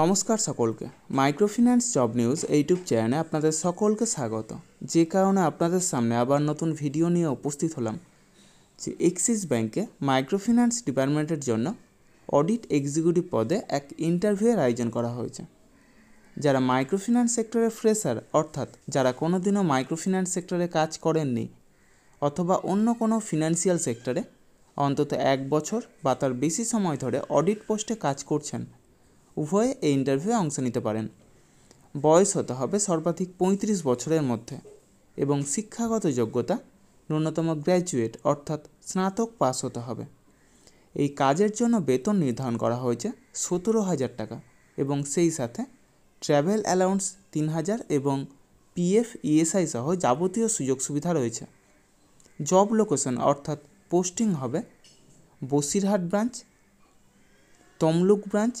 নমস্কার সকলকে microfinance job news YouTube চ্যানেলে আপনাদের সকলকে স্বাগত যে কারণে আপনাদের সামনে আবার নতুন ভিডিও নিয়ে উপস্থিত হলাম যে এক্সিস ব্যাংকে মাইক্রোফিন্যান্স ডিপার্টমেন্টের জন্য অডিট এক্সিকিউটিভ পদে এক ইন্টারভিউয়ের আয়োজন করা হয়েছে যারা মাইক্রোফিন্যান্স সেক্টরে ফ্রেশার অর্থাৎ যারা কোনো দিনও মাইক্রোফিন্যান্স সেক্টরে কাজ করেননি অথবা অন্য কোনো ফিনান্সিয়াল সেক্টরে অন্তত এক বছর বা তার বেশি সময় ধরে অডিট পোস্টে কাজ করছেন উভয়ে এই ইন্টারভিউয়ে অংশ নিতে পারেন বয়স হতে হবে সর্বাধিক পঁয়ত্রিশ বছরের মধ্যে এবং শিক্ষাগত যোগ্যতা ন্যূনতম গ্র্যাজুয়েট অর্থাৎ স্নাতক পাস হতে হবে এই কাজের জন্য বেতন নির্ধারণ করা হয়েছে সতেরো হাজার টাকা এবং সেই সাথে ট্র্যাভেল অ্যালাউন্স তিন হাজার এবং পিএফ ইএসআই e সহ যাবতীয় সুযোগ সুবিধা রয়েছে জব লোকেশন অর্থাৎ পোস্টিং হবে Basirhat branch Tamluk branch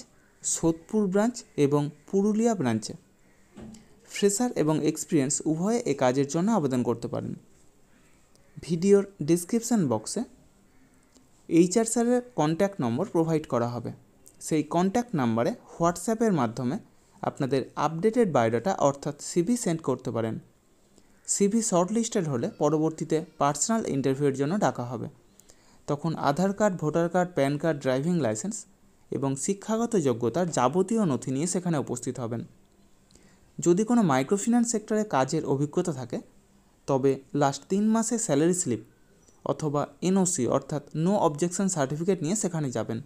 Sodepur branch এবং পুরুলিয়া ব্রাঞ্চে ফ্রেশার এবং এক্সপিরিয়েন্স উভয়ে এ কাজের জন্য আবেদন করতে পারেন ভিডিওর ডিসক্রিপশান বক্সে এইচআর স্যারের কন্ট্যাক্ট নম্বর প্রোভাইড করা হবে সেই কন্ট্যাক্ট নাম্বারে হোয়াটসঅ্যাপের মাধ্যমে আপনাদের আপডেটেড বায়োডাটা অর্থাৎ সিভি সেন্ড করতে পারেন সিভি শর্টলিস্টেড হলে পরবর্তীতে পার্সোনাল ইন্টারভিউয়ের জন্য ডাকা হবে তখন Aadhaar card voter card PAN card driving licence এবং শিক্ষাগত যোগ্যতার যাবতীয় নথি নিয়ে সেখানে উপস্থিত হবেন যদি কোনো মাইক্রোফিন্যান্স সেক্টরে কাজের অভিজ্ঞতা থাকে তবে লাস্ট তিন মাসে স্যালারি স্লিপ অথবা এনওসি অর্থাৎ নো অবজেকশন সার্টিফিকেট নিয়ে সেখানে যাবেন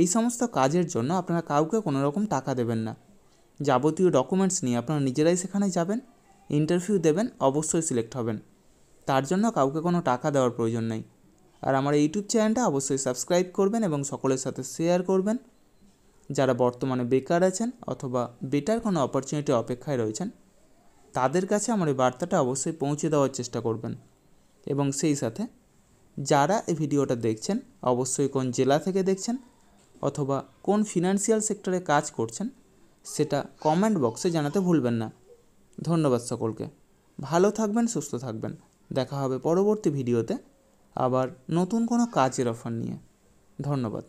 এই সমস্ত কাজের জন্য আপনারা কাউকে কোনো রকম টাকা দেবেন না যাবতীয় ডকুমেন্টস নিয়ে আপনারা নিজেরাই সেখানে যাবেন ইন্টারভিউ দেবেন অবশ্যই সিলেক্ট হবেন তার জন্য কাউকে কোনো টাকা দেওয়ার প্রয়োজন নেই আর আমার ইউটিউব চ্যানেলটা অবশ্যই সাবস্ক্রাইব করবেন এবং সকলের সাথে শেয়ার করবেন যারা বর্তমানে বেকার আছেন অথবা বেটার কোনো অপরচুনিটি অপেক্ষায় রয়েছেন তাদের কাছে আমার এই বার্তাটা অবশ্যই পৌঁছে দেওয়ার চেষ্টা করবেন এবং সেই সাথে যারা এই ভিডিওটা দেখছেন অবশ্যই কোন জেলা থেকে দেখছেন অথবা কোন ফিনান্সিয়াল সেক্টরে কাজ করছেন সেটা কমেন্ট বক্সে জানাতে ভুলবেন না ধন্যবাদ সকলকে ভালো থাকবেন সুস্থ থাকবেন দেখা হবে পরবর্তী ভিডিওতে আবার নতুন কোনো কাজের অফার নিয়ে ধন্যবাদ